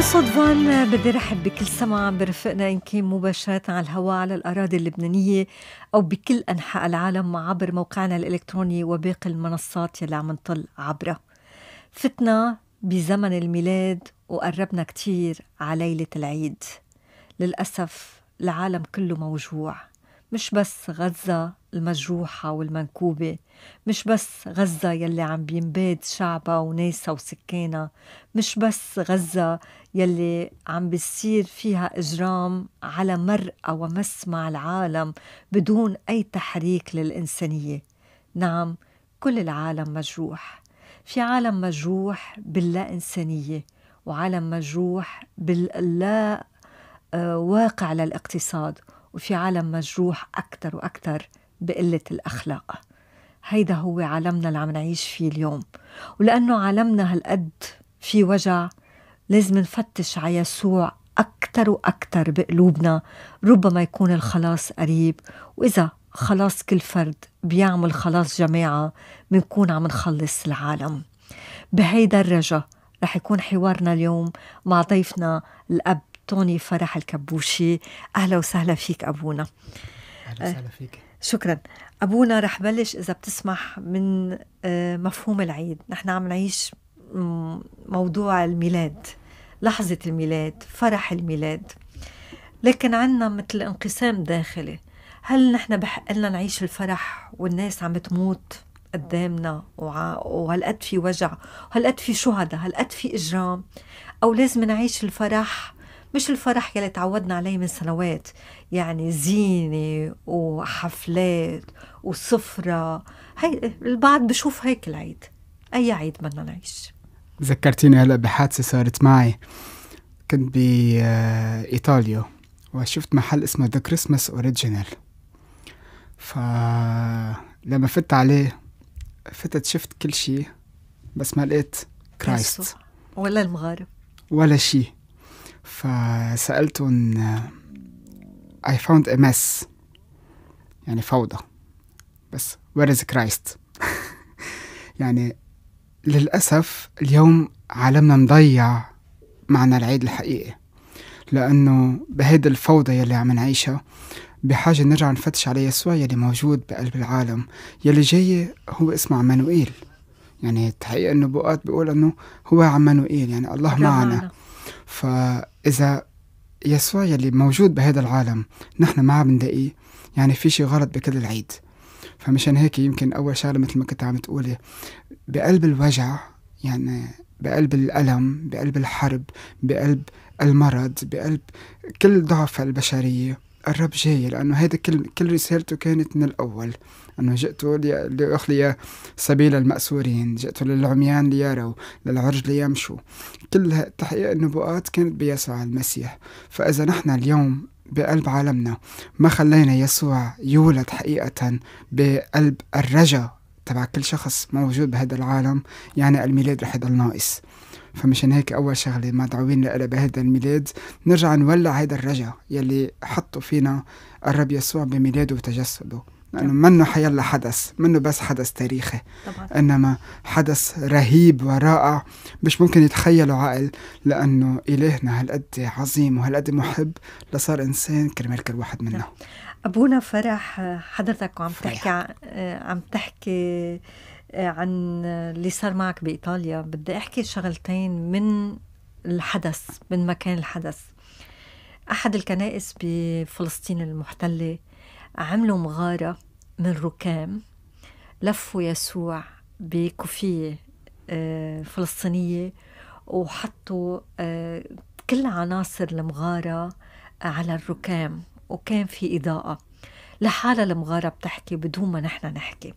صدفان بدي رحب بكل سمع برفقنا إن كان مباشرة على الهواء على الأراضي اللبنانية أو بكل أنحاء العالم عبر موقعنا الإلكتروني وباقي المنصات يلي عم نطل عبرها فتنا بزمن الميلاد وقربنا كتير على ليلة العيد للأسف العالم كله موجوع مش بس غزة المجروحة والمنكوبة مش بس غزة يلي عم بينباد شعبها وناسها وسكانها مش بس غزة يلي عم بيصير فيها إجرام على مرأى ومسمع العالم بدون أي تحريك للإنسانية نعم كل العالم مجروح في عالم مجروح باللا إنسانية وعالم مجروح باللا آه، واقع للاقتصاد وفي عالم مجروح أكثر وأكثر بقلة الأخلاق هيدا هو عالمنا اللي عم نعيش فيه اليوم ولأنه عالمنا هالقد في وجع لازم نفتش على يسوع أكثر وأكثر بقلوبنا ربما يكون الخلاص قريب وإذا خلاص كل فرد بيعمل خلاص جماعة بنكون عم نخلص العالم بهيدا الرجا رح يكون حوارنا اليوم مع ضيفنا الأب توني فرح الكبوشي أهلا وسهلا فيك أبونا أهلا وسهلا فيك آه، شكرا أبونا رح بلش إذا بتسمح من آه، مفهوم العيد نحن عم نعيش موضوع الميلاد لحظة الميلاد فرح الميلاد لكن عنا مثل انقسام داخلي هل نحن بحق لنا نعيش الفرح والناس عم تموت قدامنا وهالقد في وجع وهالقد في شهداء هالقد في إجرام أو لازم نعيش الفرح مش الفرح يلي تعودنا عليه من سنوات يعني زينة وحفلات وسفرة هي البعض بشوف هيك العيد أي عيد بدنا نعيش ذكرتيني هلا بحادثه صارت معي كنت بإيطاليا آه، وشفت محل اسمه ذا كريسماس اوريجينال فلما فت عليه فتت شفت كل شيء بس ما لقيت كرايست ولا المغارب ولا شيء فسألتهم اي آه، فاوند ا مس يعني فوضى بس وير از كرايست يعني للأسف اليوم عالمنا مضيع معنى العيد الحقيقي لأنه بهيدي الفوضى يلي عم نعيشها بحاجة نرجع نفتش على يسوع يلي موجود بقلب العالم يلي جاي هو اسمه عمانوئيل يعني الحقيقة النبوءات بيقول انه هو عمانوئيل يعني الله معنا فإذا يسوع يلي موجود بهذا العالم نحن ما عم نلاقيه يعني في شي غلط بكل العيد فمشان هيك يمكن اول شغله مثل ما كنت عم تقولي بقلب الوجع يعني بقلب الألم بقلب الحرب بقلب المرض بقلب كل ضعف البشرية الرب جاي لأنه هيدا كل, كل رسالته كانت من الأول أنه جئت لأخلي سبيل المأسورين جئت للعميان ليروا للعرج ليمشوا كل تحقيق النبوءات كانت بيسوع المسيح فإذا نحن اليوم بقلب عالمنا ما خلينا يسوع يولد حقيقة بقلب الرجا تبع كل شخص موجود بهذا العالم يعني الميلاد رح يضل ناقص فمشان هيك اول شغله مدعوين لها بهذا الميلاد نرجع نولع هذا الرجا يلي حطوا فينا الرب يسوع بميلاده وتجسده لانه يعني منه حيلا حدث منه بس حدث تاريخي طبعا. انما حدث رهيب ورائع مش ممكن يتخيله عقل لانه الهنا هالقد عظيم وهالقد محب لصار انسان كرمال كل واحد منا نعم. ابونا فرح آه، حضرتك وعم فرح. تحكي آه، عم تحكي آه، عن اللي صار معك بايطاليا بدي احكي شغلتين من الحدث من مكان الحدث احد الكنائس بفلسطين المحتله عملوا مغاره من ركام لفوا يسوع بكوفيه فلسطينيه وحطوا كل عناصر المغاره على الركام وكان في إضاءة لحالها المغارة بتحكي بدون ما نحن نحكي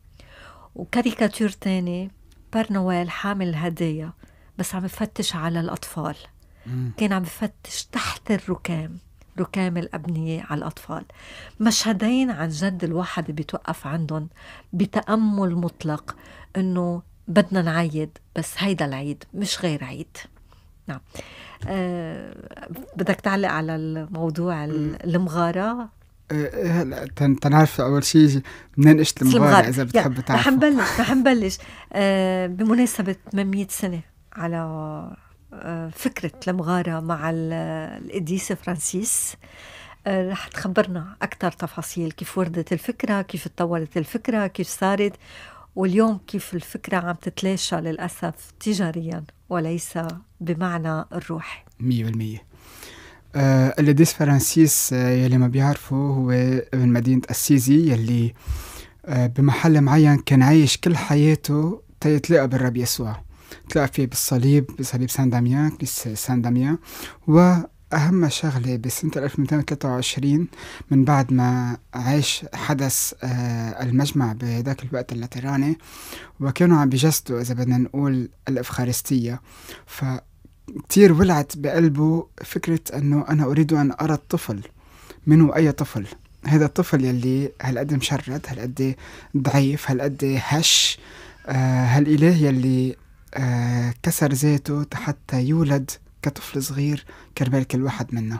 وكاريكاتير تاني برنوال حامل هدايا بس عم يفتش على الأطفال مم. كان عم يفتش تحت الركام ركام الأبنية على الأطفال مشهدين عن جد الواحد بيتوقف عندهم بتأمل مطلق أنه بدنا نعيد بس هيدا العيد مش غير عيد نعم أه بدك تعلق على الموضوع المغاره آه، آه، هلا تنعرف اول شيء منين اجت المغاره اذا بتحب تعرف رح نبلش رح نبلش آه، بمناسبه 800 سنه على فكرة المغارة مع القديس فرانسيس رح تخبرنا أكثر تفاصيل كيف وردت الفكرة كيف تطورت الفكرة كيف صارت واليوم كيف الفكرة عم تتلاشى للأسف تجارياً وليس بمعنى الروحي 100% آه الديس فرانسيس آه، يلي ما بيعرفه هو ابن مدينة السيزي يلي آه بمحل معين كان عايش كل حياته تيتلاقى بالرب يسوع تلاقى فيه بالصليب بصليب سان داميان كنيسة سان داميان و أهم شغلة بسنة 1823 من بعد ما عاش حدث آه، المجمع بهداك الوقت اللاتراني وكانوا عم بيجسدوا إذا بدنا نقول الإفخارستية فكتير ولعت بقلبه فكرة أنه أنا أريد أن أرى الطفل منه أي طفل هذا الطفل يلي هالقد مشرد هالقد ضعيف هالقد هش آه، هالإله يلي آه، كسر ذاته حتى يولد كطفل صغير كرمال كل واحد منا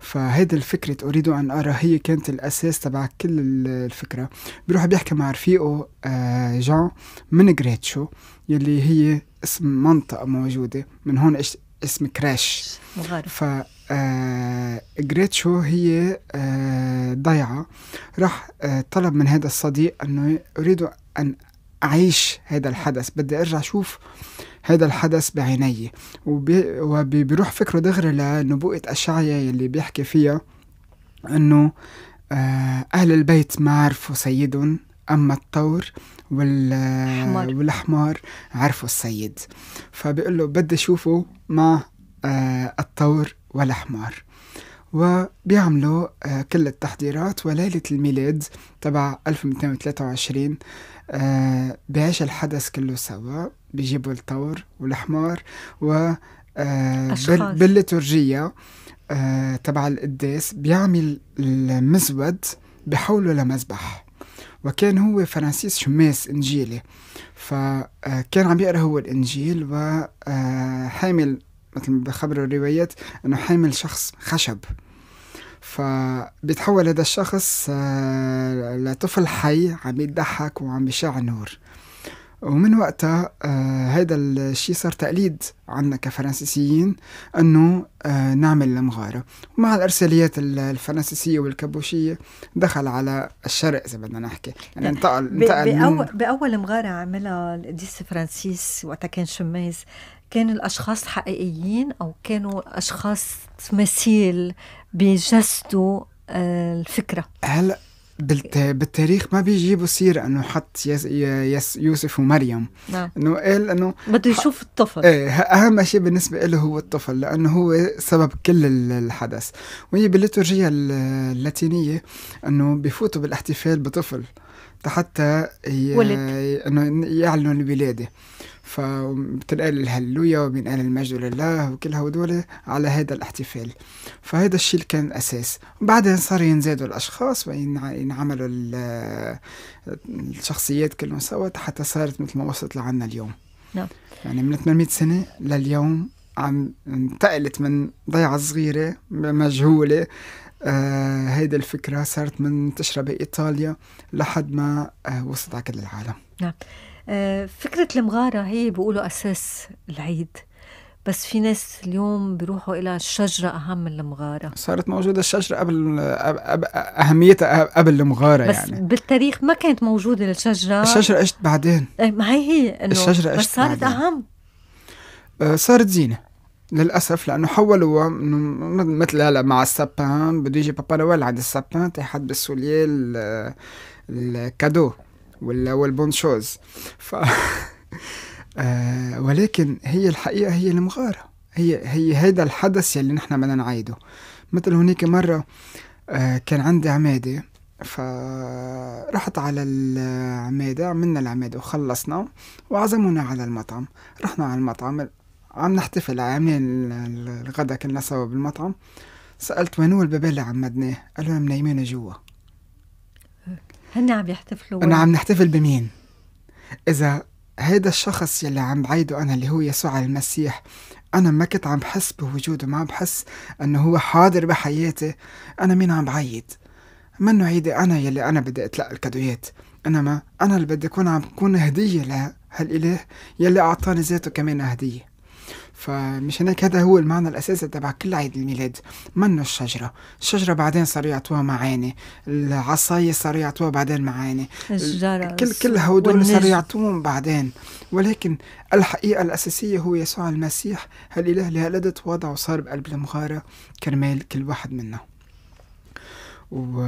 فهيدي الفكرة أريد أن أرى هي كانت الأساس تبع كل الفكرة بيروح بيحكي مع رفيقه آه، جان من جريتشو يلي هي اسم منطقة موجودة من هون اسم كراش مغارب ف جريتشو آه، هي آه، ضيعة راح طلب من هذا الصديق أنه أريد أن أعيش هذا الحدث بدي أرجع أشوف هذا الحدث بعيني وبيروح فكره دغري لنبوءة أشعيا اللي بيحكي فيها أنه آه، أهل البيت ما عرفوا سيدهم أما الطور وال... والحمار عرفوا السيد فبيقول له بدي أشوفه مع آه، الطور والحمار وبيعملوا آه، كل التحضيرات وليلة الميلاد تبع 1223 آه بيعيش الحدث كله سوا بيجيبوا الطور والحمار و آه، بالليتورجية آه، تبع القداس بيعمل المزود بحوله لمذبح وكان هو فرانسيس شماس انجيلي فكان آه، عم يقرا هو الانجيل وحامل مثل ما بخبروا الروايات انه حامل شخص خشب فبيتحول هذا الشخص آه، لطفل حي عم يضحك وعم يشع نور ومن وقتها آه، هذا الشيء صار تقليد عنا كفرنسيين انه آه، نعمل المغاره ومع الارساليات الفرنسيسيه والكابوشيه دخل على الشرق اذا بدنا نحكي يعني, يعني انتقل انتقل بأول, من... باول مغاره عملها القديس فرانسيس وقتها كان شميز كان الأشخاص حقيقيين أو كانوا أشخاص مثيل بيجسدوا آه، الفكرة هلا بالتاريخ ما بيجيبوا سيرة انه حط يس يس يوسف ومريم نعم انه قال انه بده يشوف الطفل ايه اهم شيء بالنسبة له هو الطفل لانه هو سبب كل الحدث وهي بالليتورجيا اللاتينية انه بفوتوا بالاحتفال بطفل حتى انه يعلنوا الولاده فبتنقال الهلويا وبينقال المجد لله وكل هدول على هذا الاحتفال فهذا الشيء اللي كان الأساس وبعدين صار ينزادوا الأشخاص وينعملوا الشخصيات كلهم سوا حتى صارت مثل ما وصلت لعنا اليوم نعم يعني من 800 سنة لليوم عم انتقلت من ضيعة صغيرة مجهولة آه هيدي الفكرة صارت منتشرة بإيطاليا لحد ما آه وصلت على كل العالم نعم آه، فكرة المغارة هي بيقولوا أساس العيد بس في ناس اليوم بيروحوا إلى الشجرة أهم من المغارة صارت موجودة الشجرة قبل أهميتها قبل المغارة بس يعني بالتاريخ ما كانت موجودة الشجرة الشجرة إجت بعدين إيه، ما هي هي إنه الشجرة بس صارت بعدين. أهم آه، صارت زينة للأسف لأنه حولوها مثل هلا مع السابان بده يجي بابا نويل عند السابان تحت بالسوليه الكادو ولا والبونشوز ف آه ولكن هي الحقيقة هي المغارة هي هي هذا الحدث اللي نحن بدنا نعيده مثل هناك مرة آه كان عندي عمادة فرحت على العمادة عملنا العمادة وخلصنا وعزمونا على المطعم رحنا على المطعم عم نحتفل عاملين الغدا كنا سوا بالمطعم سألت وين هو الباب اللي عمدناه قالوا لنا منيمين جوا هن عم يحتفلوا انه عم نحتفل بمين اذا هيدا الشخص يلي عم بعيده انا اللي هو يسوع المسيح انا ما كنت عم بحس بوجوده ما عم بحس انه هو حاضر بحياتي انا مين عم بعيد منو عيدي انا يلي انا بدي اتلقى الكادويات انما انا اللي بدي اكون عم بكون هديه لهالاله يلي اعطاني ذاته كمان هديه فمش هناك هذا هو المعنى الأساسي تبع كل عيد الميلاد منه الشجرة الشجرة بعدين صاروا يعطوها معاني العصاية صاروا يعطوها بعدين معاني الشجرة كل كل هدول صاروا يعطوهم بعدين ولكن الحقيقة الأساسية هو يسوع المسيح الإله اللي هلدت تواضع وصار بقلب المغارة كرمال كل واحد منا و...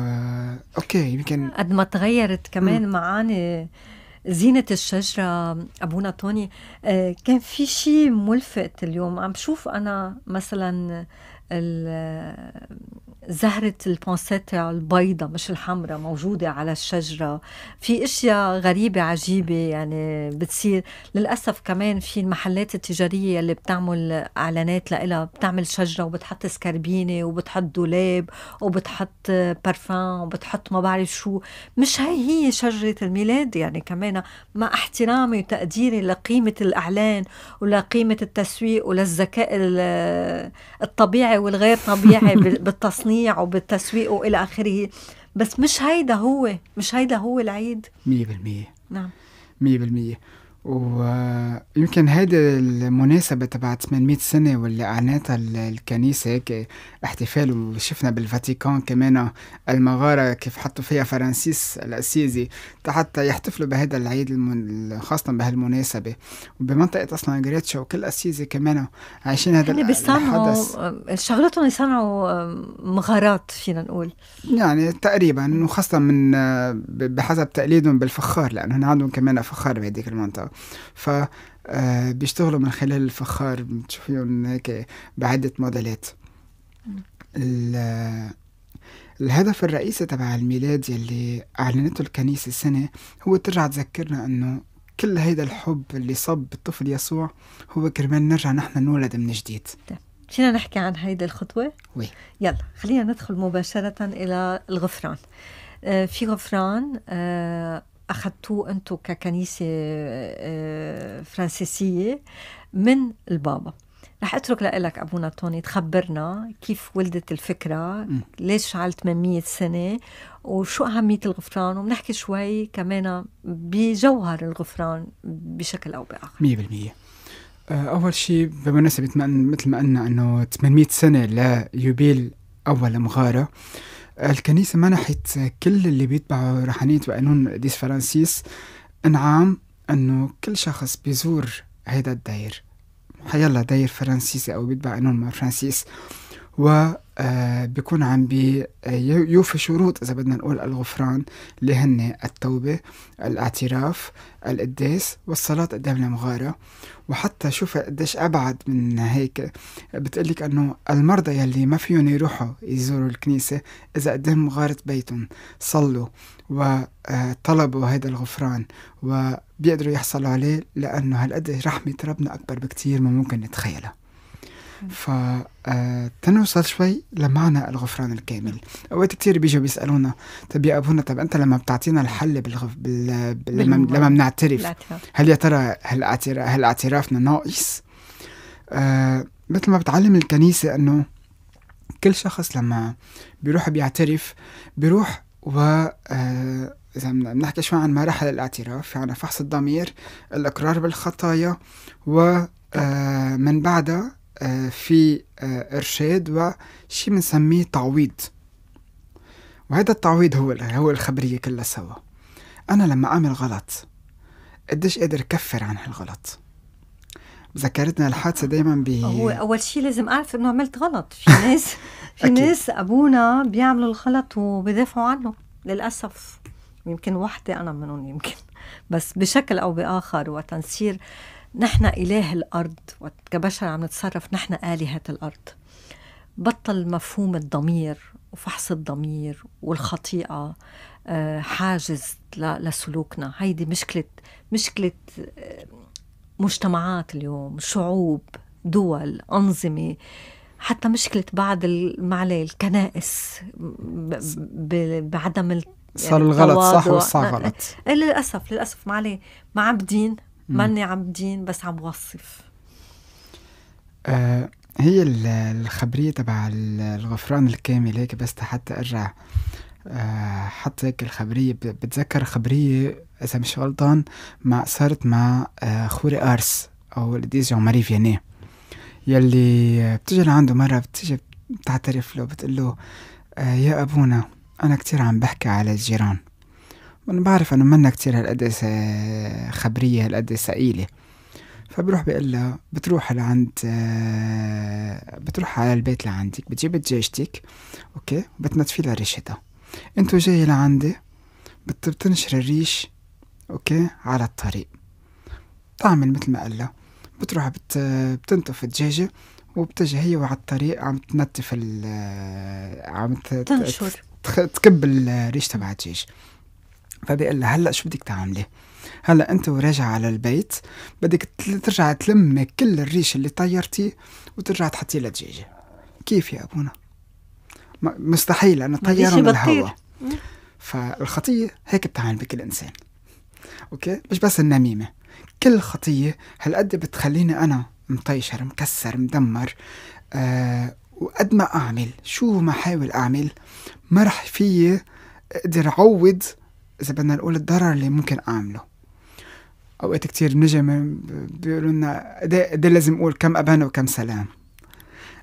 اوكي يمكن قد ما تغيرت كمان م. معاني زينة الشجرة أبونا توني آه، كان في شيء ملفت اليوم عم بشوف أنا مثلا زهرة البونسيتا البيضة مش الحمراء موجودة على الشجرة في اشياء غريبة عجيبة يعني بتصير للأسف كمان في المحلات التجارية اللي بتعمل اعلانات لها بتعمل شجرة وبتحط سكربينة وبتحط دولاب وبتحط بارفان وبتحط ما بعرف شو مش هي هي شجرة الميلاد يعني كمان مع احترامي وتقديري لقيمة الإعلان ولقيمة التسويق وللذكاء الطبيعي والغير طبيعي بالتصنيع بالتصنيع وبالتسويق والى اخره بس مش هيدا هو مش هيدا هو العيد 100% نعم 100% ويمكن هذه المناسبة تبع 800 سنة واللي أعلنتها الكنيسة هيك احتفال وشفنا بالفاتيكان كمان المغارة كيف حطوا فيها فرانسيس الأسيزي حتى يحتفلوا بهذا العيد خاصة بهالمناسبة وبمنطقة أصلا جريتشا وكل أسيزي كمان عايشين هذا يعني بيصنعوا شغلتهم يصنعوا مغارات فينا نقول يعني تقريبا وخاصة من آه، بحسب تقليدهم بالفخار لأنه عندهم كمان فخار بهذيك المنطقة ف آه، بيشتغلوا من خلال الفخار بتشوفيهم هيك بعدة موديلات الهدف الرئيسي تبع الميلاد يلي أعلنته الكنيسة السنة هو ترجع تذكرنا أنه كل هيدا الحب اللي صب بالطفل يسوع هو كرمال نرجع نحن نولد من جديد طيب، فينا نحكي عن هيدي الخطوة؟ وي يلا خلينا ندخل مباشرة إلى الغفران آه، في غفران آه، أخذتوه أنتم ككنيسة آه، آه، فرنسيسية من البابا رح اترك لك ابونا توني تخبرنا كيف ولدت الفكره ليش على 800 سنه وشو اهميه الغفران وبنحكي شوي كمان بجوهر الغفران بشكل او باخر 100% آه، اول شيء بمناسبه مثل ما قلنا انه 800 سنه ليوبيل اول مغاره الكنيسة منحت كل اللي بيتبعوا روحانية وقانون القديس فرانسيس انعام انه كل شخص بيزور هيدا الداير حيالله داير فرنسيسي او بيتبع قانون مع فرانسيس و آه، بيكون عم بي آه، يوفي شروط إذا بدنا نقول الغفران اللي هن التوبة الاعتراف القداس والصلاة قدام المغارة وحتى شوف قديش أبعد من هيك بتقلك أنه المرضى يلي ما فيهم يروحوا يزوروا الكنيسة إذا قدام مغارة بيتهم صلوا وطلبوا آه، هذا الغفران وبيقدروا يحصلوا عليه لأنه هالقد رحمة ربنا أكبر بكتير ما ممكن نتخيلها فتنوصل آه، شوي لمعنى الغفران الكامل اوقات كثير بيجوا بيسالونا طب يا ابونا طب انت لما بتعطينا الحل بالغف... بال... بال... لما لما بنعترف هل يا ترى هل اعتراف هل اعترافنا ناقص؟ آه مثل ما بتعلم الكنيسه انه كل شخص لما بيروح بيعترف بيروح و آه إذا بنحكي شوي عن مراحل الاعتراف في يعني فحص الضمير الإقرار بالخطايا ومن آه، بعدها آه، في آه، إرشاد وشي بنسميه تعويض وهذا التعويض هو هو الخبرية كلها سوا أنا لما أعمل غلط قديش قادر كفر عن هالغلط ذكرتنا الحادثة دايما ب هو أول شيء لازم أعرف إنه عملت غلط في ناس في ناس أبونا بيعملوا الغلط وبيدافعوا عنه للأسف يمكن وحدة أنا منهم يمكن بس بشكل أو بآخر وقت نحن إله الأرض وكبشر عم نتصرف نحن آلهة الأرض بطل مفهوم الضمير وفحص الضمير والخطيئة آه، حاجز لسلوكنا هيدي مشكلة مشكلة آه، مجتمعات اليوم شعوب دول أنظمة حتى مشكلة بعض المعلي الكنائس بعدم صار الغلط يعني صح والصح غلط للاسف للاسف ما عليه ما عم بدين ماني عم دين بس عم وصف آه هي الخبرية تبع الغفران الكامل هيك بس حتى ارجع آه حط هيك الخبرية بتذكر خبرية اذا مش غلطان مع صارت مع آه خوري ارس او القديس جون ماري فياني يلي بتجي لعنده مرة بتجي بتعترف له بتقول له آه يا ابونا انا كتير عم بحكي على الجيران انا بعرف انه منا كتير هالقد خبريه هالقد ثقيله فبروح بقول لها بتروح لعند بتروح على البيت لعندك بتجيب دجاجتك اوكي بتنطفي لها ريشتها انتو جاي لعندي بتنشر الريش اوكي على الطريق بتعمل مثل ما قال لها بتروح بت... بتنطف الدجاجه وبتجي هي وعلى الطريق عم تنتف ال عم تنشر تكب الريش تبع الدجاج فبيقول لها هلا شو بدك تعملي؟ هلا انت وراجعه على البيت بدك ترجع تلمي كل الريش اللي طيرتي وترجع تحطيه لدجاجه كيف يا ابونا؟ مستحيل انا طيرهم من الهواء فالخطيه هيك بتعمل بكل انسان اوكي مش بس النميمه كل خطيه هالقد بتخليني انا مطيشر مكسر مدمر أه وقد ما اعمل شو ما احاول اعمل ما رح فيي اقدر اعوض اذا بدنا نقول الضرر اللي ممكن اعمله اوقات كتير بنجي بيقولوا لنا قد إيه- إيه لازم اقول كم ابانا وكم سلام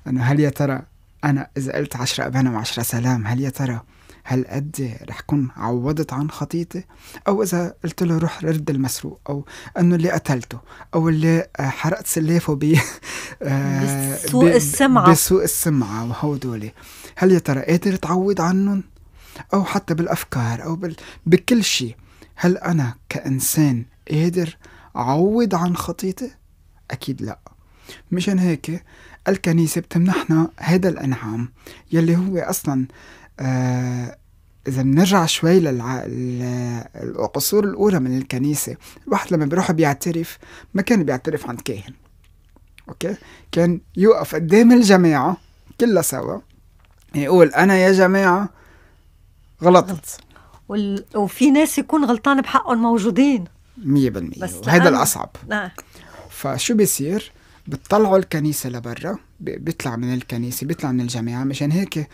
انه هل يا ترى انا اذا قلت عشرة ابانا وعشرة سلام هل يا ترى هل قد إيه رح كون عوضت عن خطيتي او اذا قلت له روح رد المسروق او انه اللي قتلته او اللي آه، حرقت سلافه ب آه، بسوء السمعه بسوء السمعه وهودولي هل يا ترى قادر تعوض عنهم أو حتى بالأفكار أو بال... بكل شيء هل أنا كإنسان قادر أعوض عن خطيتي؟ أكيد لأ مشان هيك الكنيسة بتمنحنا هذا الإنعام يلي هو أصلا آه إذا بنرجع شوي للقصور الأولى من الكنيسة الواحد لما بيروح بيعترف ما كان بيعترف عند كاهن أوكي كان يوقف قدام الجماعة كلها سوا يقول أنا يا جماعة غلطت غلط. وال... وفي ناس يكون غلطان بحقهم موجودين 100% وهذا الأصعب نعم فشو بيصير؟ بتطلعوا الكنيسة لبرا بيطلع من الكنيسة بيطلع من الجامعة مشان هيك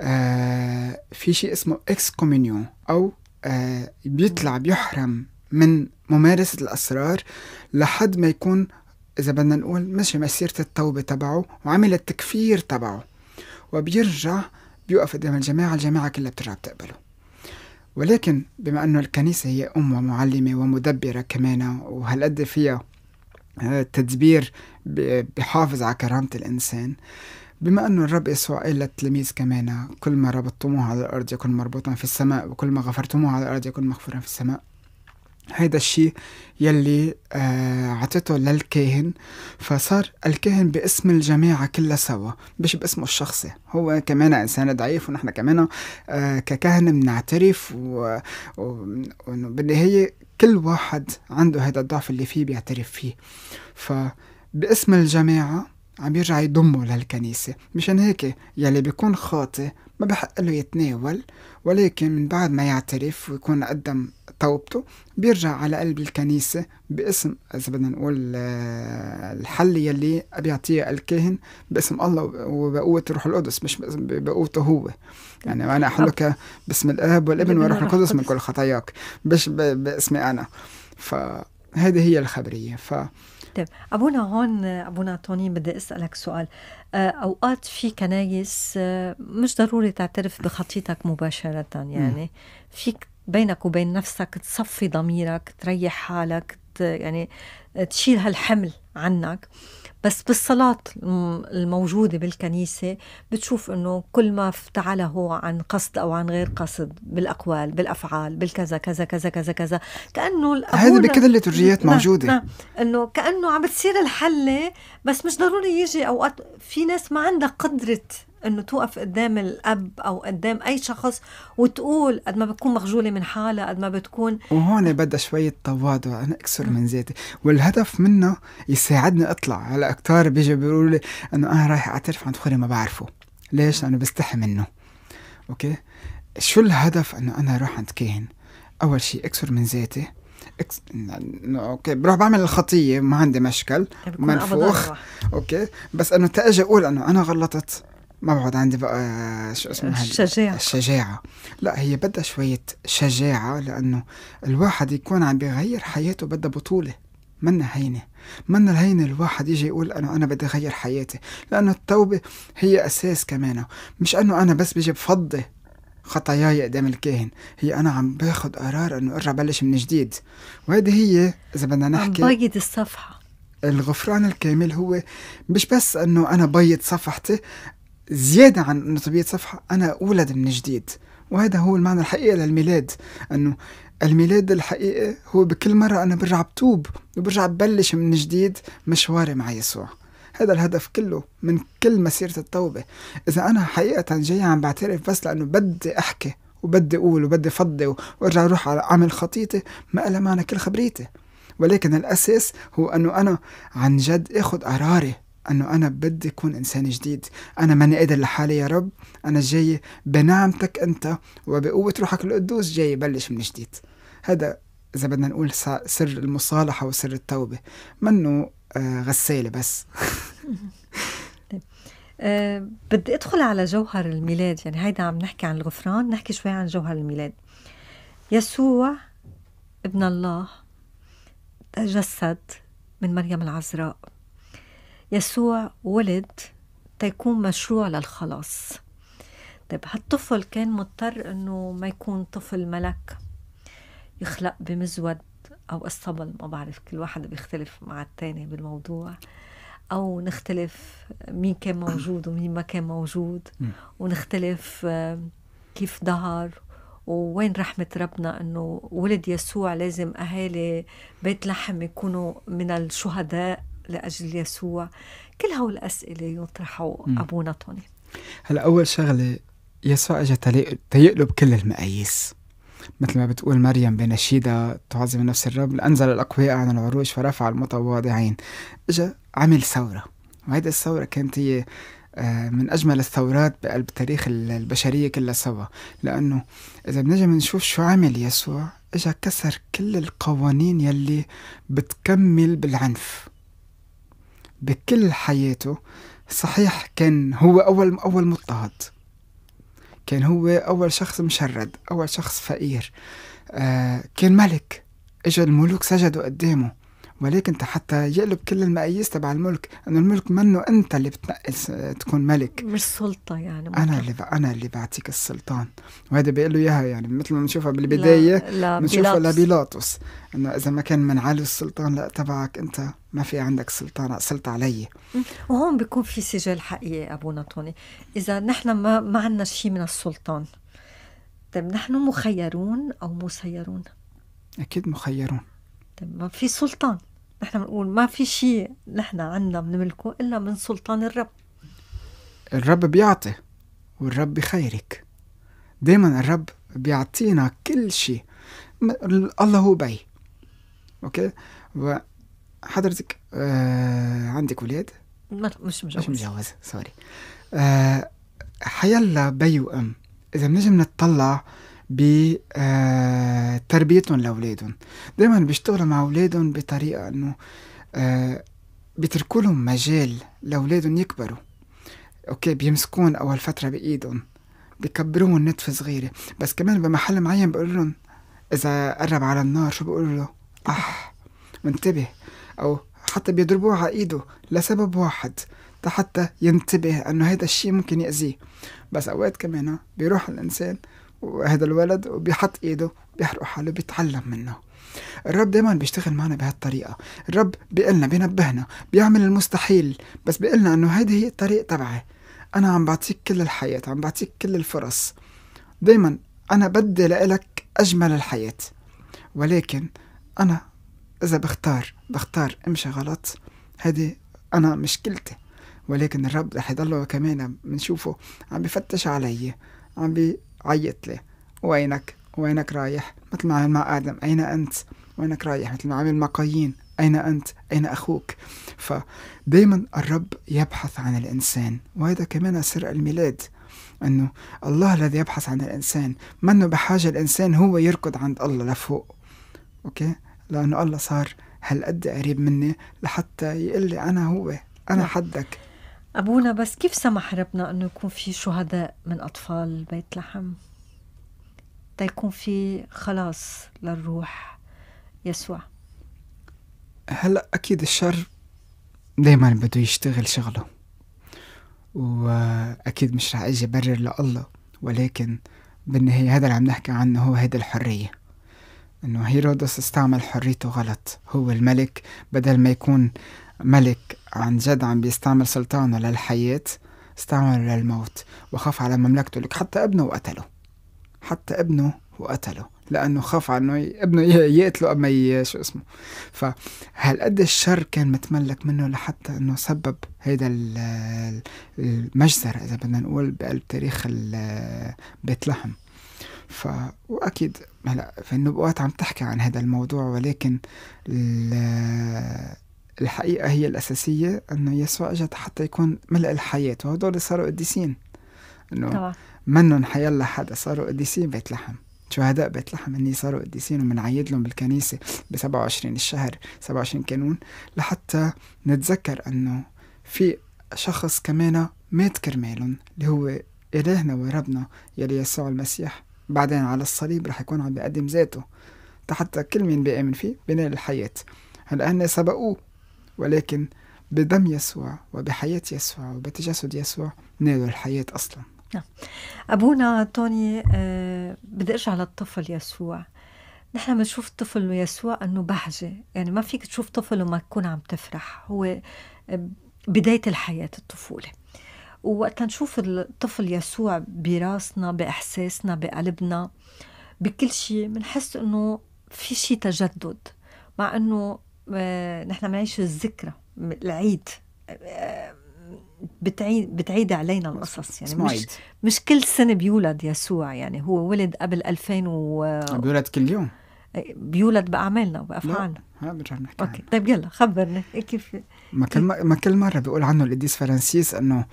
آه في شيء اسمه اكس كومينيون أو آه بيطلع بيحرم من ممارسة الأسرار لحد ما يكون إذا بدنا نقول مشي مسيرة التوبة تبعه وعمل التكفير تبعه وبيرجع آه بيقف قدام الجماعة الجماعة كلها بترجع بتقبله ولكن بما أنه الكنيسة هي أم ومعلمة ومدبرة كمان وهالقد فيها آه، تدبير بحافظ على كرامة الإنسان بما أنه الرب يسوع قال للتلاميذ كمان كل ما ربطتموه على الأرض يكون مربوطا في السماء وكل ما غفرتموه على الأرض يكون مغفورا في السماء هيدا الشيء يلي آه، عطيته للكاهن فصار الكاهن باسم الجماعة كلها سوا مش باسمه الشخصي هو كمان إنسان ضعيف ونحن كمان آه، ككهنة بنعترف وبالنهاية كل واحد عنده هذا الضعف اللي فيه بيعترف فيه فباسم الجماعة عم يرجع يضمه للكنيسة مشان هيك يلي بيكون خاطئ ما بحق له يتناول ولكن من بعد ما يعترف ويكون قدم توبته بيرجع على قلب الكنيسة باسم إذا بدنا نقول آه، الحل يلي بيعطيه الكاهن باسم الله وبقوة الروح القدس مش بقوته هو يعني أنا أحلك باسم الآب والابن والروح القدس من كل خطاياك مش باسمي أنا فهذه هي الخبرية ف طيب ابونا هون ابونا توني بدي اسالك سؤال آه، اوقات في كنايس آه، مش ضروري تعترف بخطيتك مباشره يعني فيك بينك وبين نفسك تصفي ضميرك تريح حالك يعني آه، تشيل هالحمل عنك بس بالصلاة الموجودة بالكنيسة بتشوف انه كل ما افتعله عن قصد او عن غير قصد بالاقوال بالافعال بالكذا كذا كذا كذا كذا كانه هذه بكذا الليتورجيات نعم، موجودة نعم انه كانه عم بتصير الحلة بس مش ضروري يجي اوقات في ناس ما عندها قدرة انه توقف قدام الاب او قدام اي شخص وتقول قد ما بتكون مخجوله من حالها قد ما بتكون وهون بدها شويه تواضع انا اكسر من ذاتي والهدف منه يساعدني اطلع هلا كتار بيجي بيقولوا لي انه انا رايح اعترف عن دخولي ما بعرفه ليش لانه بستحي منه اوكي شو الهدف انه انا اروح عند كاهن اول شيء اكسر من ذاتي إكس... اوكي بروح بعمل الخطيه ما عندي مشكل منفوخ اوكي بس انه تاجي اقول انه انا غلطت ما بعد عندي بقى شو اسمه الشجاعة الشجاعة لا هي بدها شوية شجاعة لأنه الواحد يكون عم بيغير حياته بدها بطولة منا هينة منا الهينة الواحد يجي يقول أنه أنا بدي أغير حياتي لأنه التوبة هي أساس كمان مش أنه أنا بس بيجي بفضي خطاياي قدام الكاهن هي انا عم باخد قرار انه ارجع بلش من جديد وهذه هي اذا بدنا نحكي بايد الصفحه الغفران الكامل هو مش بس انه انا بيض صفحتي زيادة عن أنه طبيعة صفحة أنا أولد من جديد وهذا هو المعنى الحقيقي للميلاد أنه الميلاد الحقيقي هو بكل مرة أنا برجع بتوب وبرجع ببلش من جديد مشواري مع يسوع هذا الهدف كله من كل مسيرة التوبة إذا أنا حقيقة جاي عم بعترف بس لأنه بدي أحكي وبدي أقول وبدي فضي وأرجع أروح على أعمل خطيتي ما لها معنى كل خبريتي ولكن الأساس هو أنه أنا عن جد أخذ قراري أنه أنا بدي أكون إنسان جديد أنا ماني قادر لحالي يا رب أنا جاي بنعمتك أنت وبقوة روحك القدوس جاي بلش من جديد هذا إذا بدنا نقول سر المصالحة وسر التوبة منه آه، غسالة بس طيب، أه بدي ادخل على جوهر الميلاد يعني هيدا عم نحكي عن الغفران نحكي شوي عن جوهر الميلاد يسوع ابن الله تجسد من مريم العذراء يسوع ولد تيكون مشروع للخلاص طيب هالطفل كان مضطر انه ما يكون طفل ملك يخلق بمزود او اسطبل ما بعرف كل واحد بيختلف مع التاني بالموضوع او نختلف مين كان موجود ومين ما كان موجود ونختلف كيف ظهر ووين رحمة ربنا أنه ولد يسوع لازم أهالي بيت لحم يكونوا من الشهداء لأجل يسوع كل هول الأسئلة يطرحوا أبونا توني هلا أول شغلة يسوع اجى تيقلب كل المقاييس مثل ما بتقول مريم بنشيدة تعظم نفس الرب أنزل الأقوياء عن العروش فرفع المتواضعين اجى عمل ثورة وهيدي الثورة كانت هي آه، من أجمل الثورات بقلب تاريخ البشرية كلها سوا لأنه إذا بنجي بنشوف شو عمل يسوع اجى كسر كل القوانين يلي بتكمل بالعنف بكل حياته صحيح كان هو أول أول مضطهد كان هو أول شخص مشرد أول شخص فقير آه كان ملك إجا الملوك سجدوا قدامه ولكن حتى يقلب كل المقاييس تبع الملك انه الملك منه انت اللي بتنقي آه، تكون ملك مش سلطه يعني ممكن. انا اللي ب... انا اللي بعطيك السلطان وهذا بيقول له اياها يعني مثل ما بنشوفها بالبدايه بنشوفها لبيلاطس انه اذا ما كان من علو السلطان لا تبعك انت ما في عندك سلطان سلطة علي وهون بيكون في سجل حقيقي أبونا طوني إذا نحن ما, ما عندنا شيء من السلطان طيب نحن مخيرون أو مسيرون أكيد مخيرون طيب ما في سلطان نحن بنقول ما في شيء نحن عندنا بنملكه إلا من سلطان الرب الرب بيعطي والرب بخيرك دايما الرب بيعطينا كل شيء الله هو بي اوكي وحضرتك آه عندك ولاد؟ مش مجوز مش مجوز سوري آه حيلا بي وام اذا بنجي آه بتربيتهم آه، لاولادهم دائما بيشتغلوا مع اولادهم بطريقه انه آه، بيتركوا لهم مجال لاولادهم يكبروا اوكي بيمسكون اول فتره بايدهم بكبروهم نتفه صغيره بس كمان بمحل معين بقول لهم اذا قرب على النار شو بقول له اح آه، وانتبه او حتى بيضربوه على ايده لسبب واحد حتى ينتبه انه هذا الشيء ممكن يأذيه بس اوقات كمان بيروح الانسان وهذا الولد وبيحط ايده بيحرق حاله بيتعلم منه الرب دايما بيشتغل معنا بهالطريقة الرب بيقلنا بينبهنا بيعمل المستحيل بس بيقلنا انه هيدي هي الطريق تبعي انا عم بعطيك كل الحياة عم بعطيك كل الفرص دايما انا بدي لإلك اجمل الحياة ولكن انا اذا بختار بختار امشي غلط هيدي انا مشكلتي ولكن الرب رح يضله كمان بنشوفه عم بفتش علي عم بي عيط لي وينك وينك رايح مثل ما عمل مع آدم أين أنت وينك رايح مثل ما عمل مع قايين أين أنت أين أخوك فدايما الرب يبحث عن الإنسان وهذا كمان سر الميلاد أنه الله الذي يبحث عن الإنسان منه بحاجة الإنسان هو يركض عند الله لفوق أوكي لأنه الله صار هالقد قريب مني لحتى يقول لي أنا هو أنا نعم. حدك أبونا بس كيف سمح ربنا أنه يكون في شهداء من أطفال بيت لحم تيكون في خلاص للروح يسوع هلا أكيد الشر دايما بده يشتغل شغله وأكيد مش رح أجي برر لله ولكن بالنهاية هذا اللي عم نحكي عنه هو هيدا الحرية إنه هيرودس استعمل حريته غلط هو الملك بدل ما يكون ملك عن جد عم بيستعمل سلطانه للحياة استعمله للموت وخاف على مملكته لك حتى ابنه وقتله حتى ابنه وقتله لأنه خاف على انه ابنه يقتله أما شو اسمه فهالقد الشر كان متملك منه لحتى أنه سبب هيدا المجزر إذا بدنا نقول بقلب تاريخ بيت لحم ف واكيد هلا في النبوات عم تحكي عن هذا الموضوع ولكن الحقيقة هي الأساسية أنه يسوع أجت حتى يكون ملء الحياة وهدول صاروا قديسين أنه منهم منن حيلا حدا صاروا قديسين بيت لحم شهداء بيت لحم اني صاروا قديسين ومنعيد لهم بالكنيسة ب 27 الشهر 27 كانون لحتى نتذكر انه في شخص كمان مات كرمالهم اللي هو إلهنا وربنا يلي يسوع المسيح بعدين على الصليب رح يكون عم بيقدم ذاته حتى كل مين بيآمن فيه بنال الحياة هلا هن سبقوه ولكن بدم يسوع وبحياة يسوع وبتجسد يسوع نالوا الحياة أصلا نعم. أبونا توني آه، بدي أرجع للطفل يسوع نحن بنشوف الطفل يسوع أنه بهجة يعني ما فيك تشوف طفل وما تكون عم تفرح هو آه، بداية الحياة الطفولة ووقت نشوف الطفل يسوع براسنا بإحساسنا بقلبنا بكل شيء بنحس أنه في شيء تجدد مع أنه آه، نحن بنعيش الذكرى العيد بتعيد بتعيد علينا القصص يعني مش عيد. مش كل سنه بيولد يسوع يعني هو ولد قبل 2000 و بيولد كل يوم آه، بيولد باعمالنا وبافعالنا ها بنرجع نحكي اوكي عنه. طيب يلا خبرنا كيف ما كل ما كل مره بيقول عنه القديس فرانسيس انه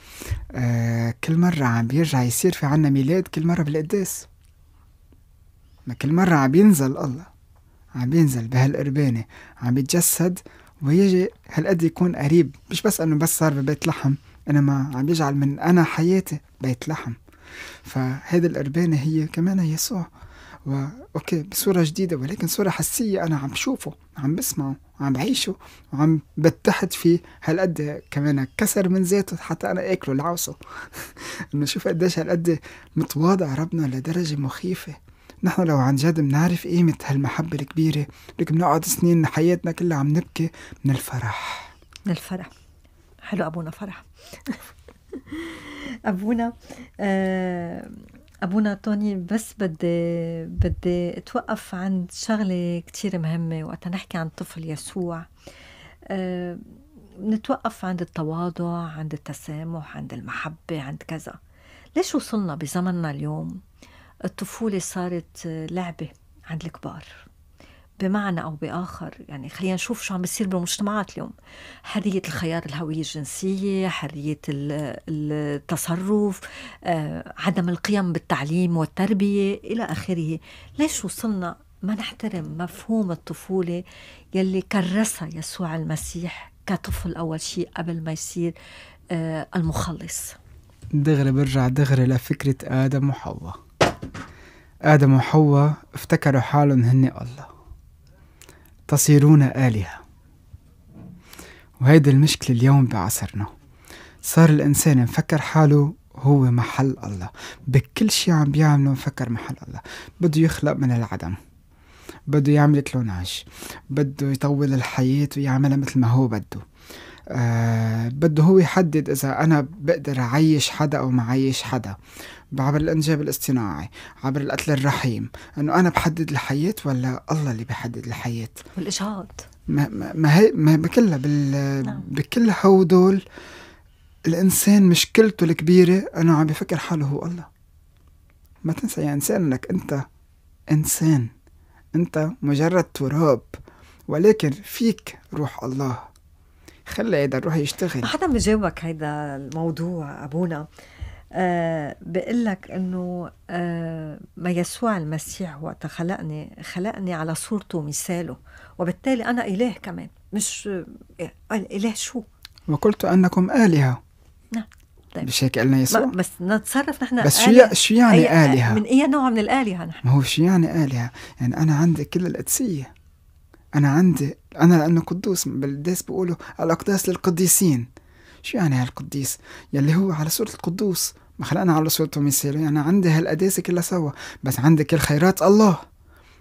آه كل مره عم بيرجع يصير في عنا ميلاد كل مره بالقداس ما كل مره عم بينزل الله عم بينزل بهالقربانة عم بيتجسد ويجي هالقد يكون قريب مش بس انه بس صار ببيت لحم انما عم يجعل من انا حياتي بيت لحم فهذه القربانة هي كمان يسوع و... اوكي بصورة جديدة ولكن صورة حسية انا عم بشوفه عم بسمعه عم بعيشه وعم بتحد فيه هالقد كمان كسر من ذاته حتى انا اكله لعوسه انه شوف قديش هالقد متواضع ربنا لدرجة مخيفة نحن لو عن جد بنعرف قيمة هالمحبة الكبيرة لك بنقعد سنين حياتنا كلها عم نبكي من الفرح من الفرح حلو أبونا فرح أبونا آه، ابونا توني بس بدي بدي اتوقف عند شغله كتير مهمه وقت نحكي عن طفل يسوع آه، نتوقف عند التواضع عند التسامح عند المحبه عند كذا ليش وصلنا بزمننا اليوم الطفولة صارت لعبة عند الكبار بمعنى او باخر يعني خلينا نشوف شو عم بيصير بالمجتمعات اليوم حريه الخيار الهويه الجنسيه حريه التصرف آه، عدم القيم بالتعليم والتربيه الى اخره ليش وصلنا ما نحترم مفهوم الطفوله يلي كرسها يسوع المسيح كطفل اول شيء قبل ما يصير آه، المخلص دغري برجع دغري لفكره ادم وحواء آدم وحواء افتكروا حالهم هن الله تصيرون آلهة وهيدي المشكلة اليوم بعصرنا صار الإنسان مفكر حاله هو محل الله بكل شي عم بيعمله مفكر محل الله بده يخلق من العدم بده يعمل كلوناج بده يطول الحياة ويعملها مثل ما هو بده آه بده هو يحدد إذا أنا بقدر أعيش حدا أو ما أعيش حدا عبر الانجاب الاصطناعي عبر القتل الرحيم انه انا بحدد الحياه ولا الله اللي بحدد الحياه والاجهاض ما ما هي ما بكلها بال نعم. بكل هودول الانسان مشكلته الكبيره انه عم بفكر حاله هو الله ما تنسى يا انسان انك انت انسان انت مجرد تراب ولكن فيك روح الله خلي هيدا الروح يشتغل ما حدا بجاوبك هيدا الموضوع ابونا آه، بقول لك انه آه، ما يسوع المسيح وقت خلقني خلقني على صورته ومثاله وبالتالي انا اله كمان مش آه، اله شو وقلت انكم الهه نعم طيب. مش هيك قالنا يسوع بس نتصرف نحن بس شو شو يعني الهه من اي نوع من الالهه نحن ما هو شو يعني الهه يعني انا عندي كل القدسيه انا عندي انا لانه قدوس بالقداس بيقولوا الاقداس للقديسين شو يعني هالقديس يلي هو على صورة القدوس ما خلقنا على صورته ومثاله يعني عندي هالقداسة كلها سوا بس عندي كل خيرات الله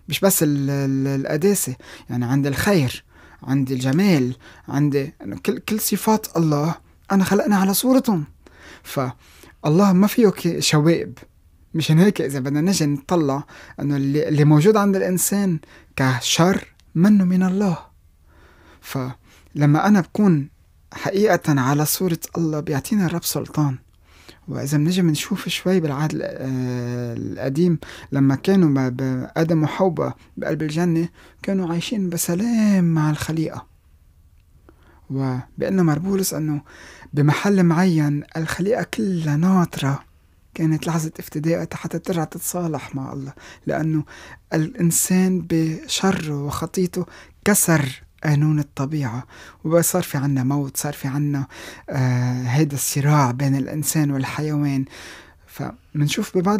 مش بس القداسة يعني عندي الخير عندي الجمال عندي كل, كل صفات الله أنا خلقنا على صورتهم فالله ما فيه شوائب مشان هيك إذا بدنا نجي نطلع إنه اللي, اللي موجود عند الإنسان كشر منه من الله فلما أنا بكون حقيقة على صورة الله بيعطيني الرب سلطان وإذا بنجي بنشوف شوي بالعهد آه، القديم لما كانوا آدم وحوبة بقلب الجنة كانوا عايشين بسلام مع الخليقة وبقلنا مربولس أنه بمحل معين الخليقة كلها ناطرة كانت لحظة افتداء حتى ترجع تتصالح مع الله لأنه الإنسان بشره وخطيته كسر قانون الطبيعة وبقى صار في عنا موت صار في عنا آه، هيدا آه الصراع بين الإنسان والحيوان فمنشوف ببعض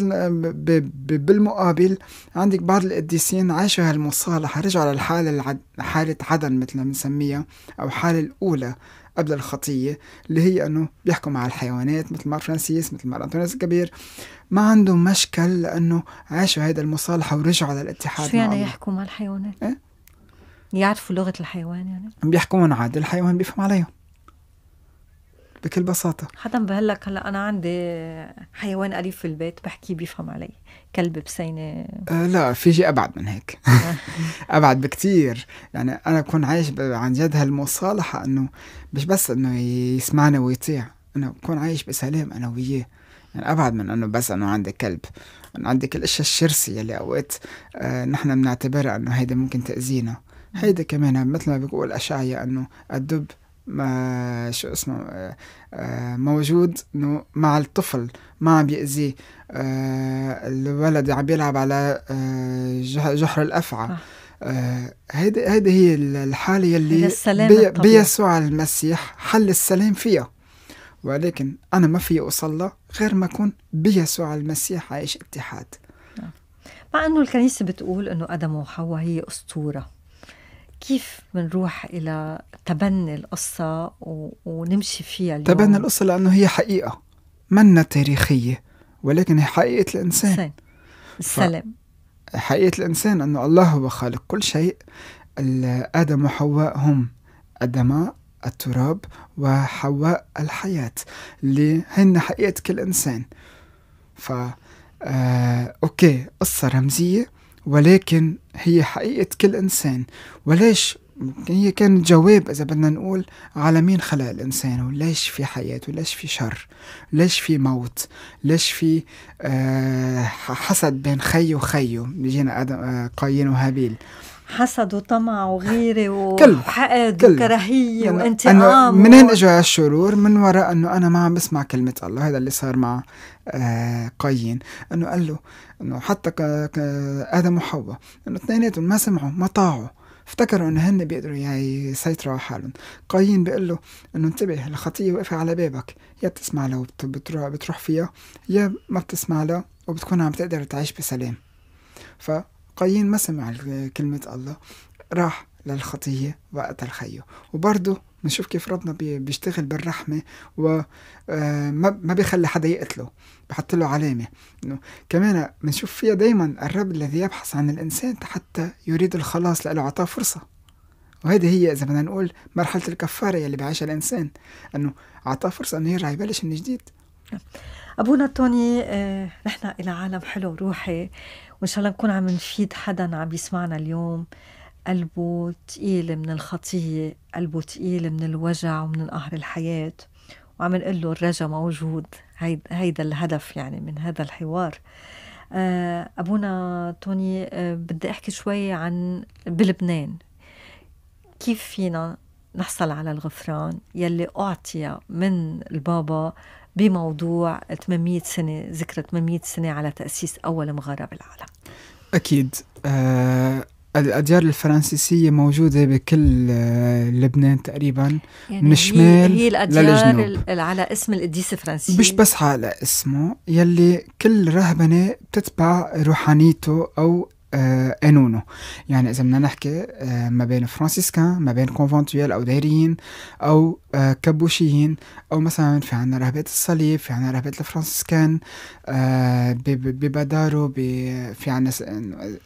بالمقابل عندك بعض القديسين عاشوا هالمصالحة رجعوا للحالة العد... حالة عدن مثل ما بنسميها أو حالة الأولى قبل الخطية اللي هي أنه بيحكوا مع الحيوانات مثل ما فرانسيس مثل ما أنتونيس الكبير ما عندهم مشكل لأنه عاشوا هيدا المصالحة ورجعوا للاتحاد شو يعني يحكوا مع الحيوانات؟ إيه؟ يعرفوا لغة الحيوان يعني؟ من عادي الحيوان بيفهم عليهم بكل بساطة حدا بهلك هلا أنا عندي حيوان أليف في البيت بحكيه بيفهم علي كلب بسينة أه لا في شيء أبعد من هيك أبعد بكتير يعني أنا بكون عايش عن جد هالمصالحة إنه مش بس إنه يسمعني ويطيع أنا بكون عايش بسلام أنا وياه يعني أبعد من إنه بس إنه عندي كلب عندك الأشياء الشرسة اللي أوقات آه نحن بنعتبرها إنه هيدا ممكن تأذينا هيدا كمان مثل ما بيقول أشعيا أنه الدب ما شو اسمه آه، آه، موجود انه مع الطفل ما عم بيأذيه آه، الولد عم بيلعب على جحر الأفعى هيدي هيدي هي الحالة يلي بيسوع المسيح حل السلام فيها ولكن أنا ما في أوصل لها غير ما أكون بيسوع المسيح عايش اتحاد نعم. مع أنه الكنيسة بتقول أنه آدم وحواء هي أسطورة كيف بنروح إلى تبني القصة و... ونمشي فيها اليوم؟ تبني القصة لأنه هي حقيقة منا تاريخية ولكن هي حقيقة الإنسان سين. السلام ف... حقيقة الإنسان أنه الله هو خالق كل شيء آدم وحواء هم أدماء التراب وحواء الحياة اللي هن حقيقة كل إنسان ف آه، أوكي قصة رمزية ولكن هي حقيقة كل إنسان وليش هي كانت جواب إذا بدنا نقول على مين خلق الإنسان وليش في حياة وليش في شر ليش في موت ليش في آه، حسد بين خي وخيه بيجينا آه، قايين وهابيل حسد وطمع وغيره وحقد وكراهيه يعني وانتقام من هين اجى هالشرور من وراء انه انا ما عم بسمع كلمه الله هذا اللي صار مع آه، قايين انه قال له انه حتى ادم وحواء انه اثنيناتهم ما سمعوا ما طاعوا افتكروا انه هن بيقدروا يسيطروا على حالهم قايين بيقول له انه انتبه الخطيه واقفه على بابك يا بتسمع لها وبتروح بتروح فيها يا ما بتسمع لها وبتكون عم تقدر تعيش بسلام ف قايين ما سمع كلمة الله راح للخطية وقتل خيه وبرضه بنشوف كيف ربنا بيشتغل بالرحمة وما آه، بيخلي حدا يقتله بحط له علامة إنه كمان بنشوف فيها دايما الرب الذي يبحث عن الإنسان حتى يريد الخلاص لأنه أعطاه فرصة وهذه هي إذا بدنا نقول مرحلة الكفارة اللي بيعيشها الإنسان إنه أعطاه فرصة إنه يرجع يبلش من جديد نعم. أبونا توني آه، نحن إلى عالم حلو روحي وإن شاء الله نكون عم نفيد حدا عم يسمعنا اليوم قلبه تقيل من الخطية قلبه تقيل من الوجع ومن قهر الحياة وعم نقول له الرجا موجود هيدا الهدف يعني من هذا الحوار آه، أبونا توني آه، بدي أحكي شوي عن بلبنان كيف فينا نحصل على الغفران يلي أعطي من البابا بموضوع 800 سنة ذكرى 800 سنة على تأسيس أول مغارة بالعالم أكيد آه الأديار الفرنسيسية موجودة بكل آه، لبنان تقريبا يعني من الشمال هي الأديار للجنوب. على اسم القديس الفرنسي مش بس على اسمه يلي كل رهبنة بتتبع روحانيته أو آه، قانونه يعني إذا بدنا نحكي آه، ما بين فرانسيسكان ما بين كونفنتويل أو دايريين أو آه، كابوشيين او مثلا في عنا رهبات الصليب في عنا رهبات الفرنسيسكان آه، ببادارو ببدارو في عنا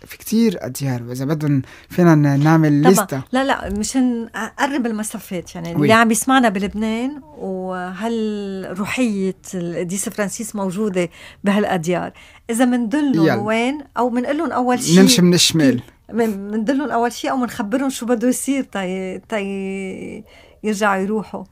في كتير اديار واذا بدهم فينا نعمل ليستا لا لا مشان اقرب المسافات يعني اللي عم يسمعنا بلبنان وهل روحية القديس فرانسيس موجودة بهالاديار اذا بندلهم يعني. وين او بنقول اول شيء نمشي من الشمال بندلهم اول شيء او بنخبرهم شو بده يصير تي, تي... يرجعوا يروحوا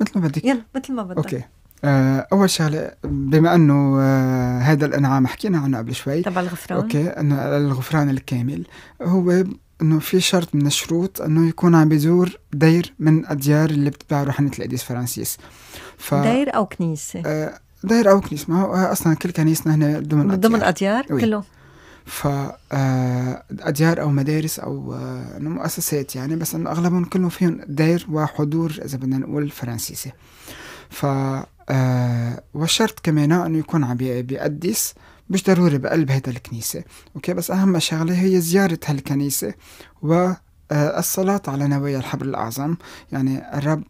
مثل ما بدك يلا مثل ما بدك اوكي آه، اول شغله بما انه آه، هذا الانعام حكينا عنه قبل شوي تبع الغفران اوكي انه الغفران الكامل هو انه في شرط من الشروط انه يكون عم بيزور دير من الديار اللي بتبع روحانيه القديس فرانسيس ف... دير او كنيسه آه، دير او كنيسه ما هو اصلا كل كنيسه هنا ضمن ضمن الاديار, كله ف آه، أديار أو مدارس أو آه، مؤسسات يعني بس أنه أغلبهم كلهم فيهم دير وحضور إذا بدنا نقول فرنسيسي ف آه، والشرط كمان أنه يكون عم بيقدس مش ضروري بقلب هيدا الكنيسة أوكي بس أهم شغلة هي زيارة هالكنيسة و الصلاة على نوايا الحبر الأعظم يعني الرب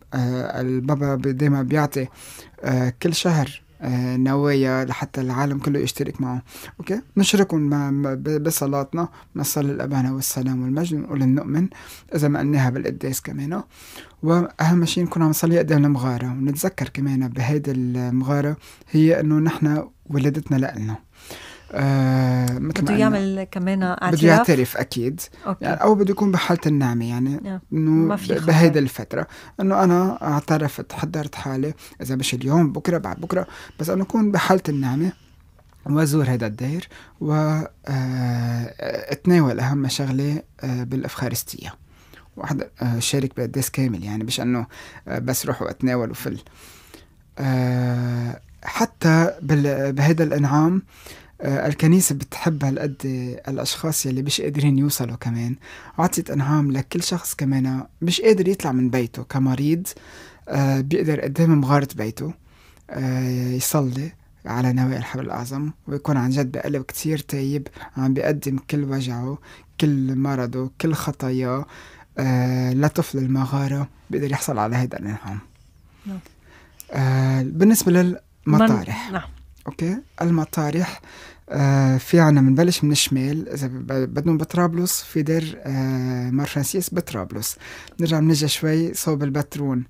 البابا دايما بيعطي كل شهر آه، نوايا لحتى العالم كله يشترك معه أوكي نشركهم بصلاتنا نصلي الابانه والسلام والمجد ونقول نؤمن إذا ما قلناها بالقداس كمان وأهم شيء نكون عم نصلي قدام المغارة ونتذكر كمان بهيدي المغارة هي إنه نحن ولادتنا لإلنا آه، مثل بده يعمل كمان اعتراف بده يعترف اكيد أوكي. يعني او بده يكون بحاله النعمه يعني انه بهيدي الفتره انه انا اعترفت حضرت حالي اذا مش اليوم بكره بعد بكره بس انه اكون بحاله النعمه وازور هذا الدير آه، واتناول اهم شغله آه، بالافخارستيه واحد شارك بالديس كامل يعني مش انه بس روح واتناول وفل حتى بهذا الانعام آه، الكنيسة بتحب هالقد الأشخاص يلي مش قادرين يوصلوا كمان عطيت أنعام لكل شخص كمان مش قادر يطلع من بيته كمريض آه، بيقدر قدام إيه مغارة بيته آه، يصلي على نوائي الحبل الأعظم ويكون عن جد بقلب كتير تايب عم بيقدم كل وجعه كل مرضه كل خطاياه لطفل المغارة بيقدر يحصل على هيدا الإنعام نعم. بالنسبة للمطارح نعم. اوكي المطارح آه في عنا بنبلش من الشمال اذا بدنا بطرابلس في دير آه مار فرانسيس بطرابلس نرجع بنجي شوي صوب البترون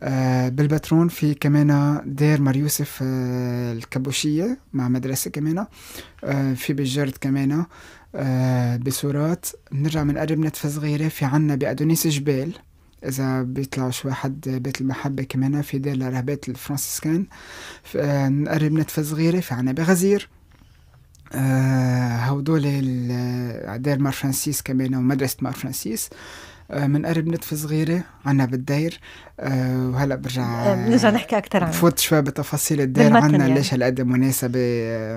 آه بالبترون في كمان دير مار يوسف آه الكبوشية مع مدرسة كمان آه في بالجرد كمان آه بسورات بنرجع قرب نتفة صغيرة في عنا بأدونيس جبال إذا بيطلع شوي حد بيت المحبة كمان في دير لرهبات الفرنسيسكان نقرب نتفة صغيرة في عنا بغزير هودول آه، دير مار فرانسيس كمان ومدرسة مار فرانسيس آه، من قرب نتفة صغيرة عنا بالدير آه، وهلا برجع بنرجع نحكي أكثر عنها فوت شوي بتفاصيل الدير عنا يعني. ليش هالقد مناسبة